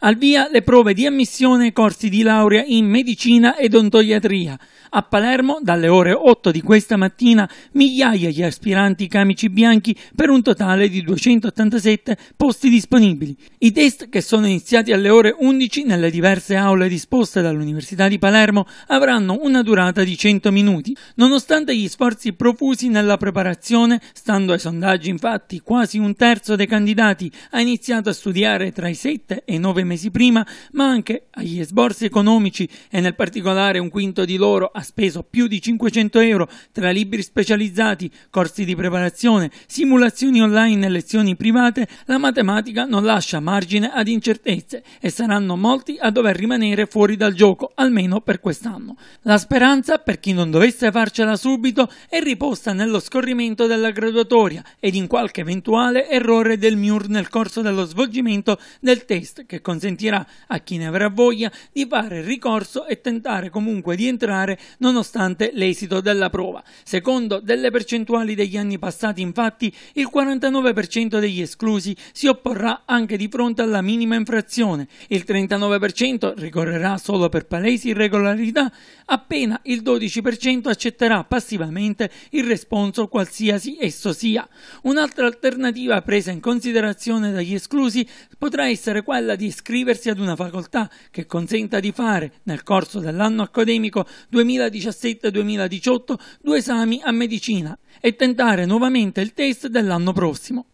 Al via le prove di ammissione ai corsi di laurea in medicina ed odontoiatria. A Palermo, dalle ore 8 di questa mattina, migliaia di aspiranti camici bianchi per un totale di 287 posti disponibili. I test, che sono iniziati alle ore 11 nelle diverse aule disposte dall'Università di Palermo, avranno una durata di 100 minuti. Nonostante gli sforzi profusi nella preparazione, stando ai sondaggi infatti quasi un terzo dei candidati ha iniziato a studiare tra i 7 e i 9 mesi mesi prima, ma anche agli esborsi economici e nel particolare un quinto di loro ha speso più di 500 euro tra libri specializzati, corsi di preparazione, simulazioni online e lezioni private, la matematica non lascia margine ad incertezze e saranno molti a dover rimanere fuori dal gioco, almeno per quest'anno. La speranza, per chi non dovesse farcela subito, è riposta nello scorrimento della graduatoria ed in qualche eventuale errore del MIUR nel corso dello svolgimento del test che consente consentirà a chi ne avrà voglia di fare ricorso e tentare comunque di entrare nonostante l'esito della prova. Secondo delle percentuali degli anni passati, infatti, il 49% degli esclusi si opporrà anche di fronte alla minima infrazione, il 39% ricorrerà solo per palesi irregolarità, appena il 12% accetterà passivamente il responso qualsiasi esso sia. Un'altra alternativa presa in considerazione dagli esclusi potrà essere quella di iscriversi ad una facoltà che consenta di fare, nel corso dell'anno accademico 2017-2018, due esami a medicina e tentare nuovamente il test dell'anno prossimo.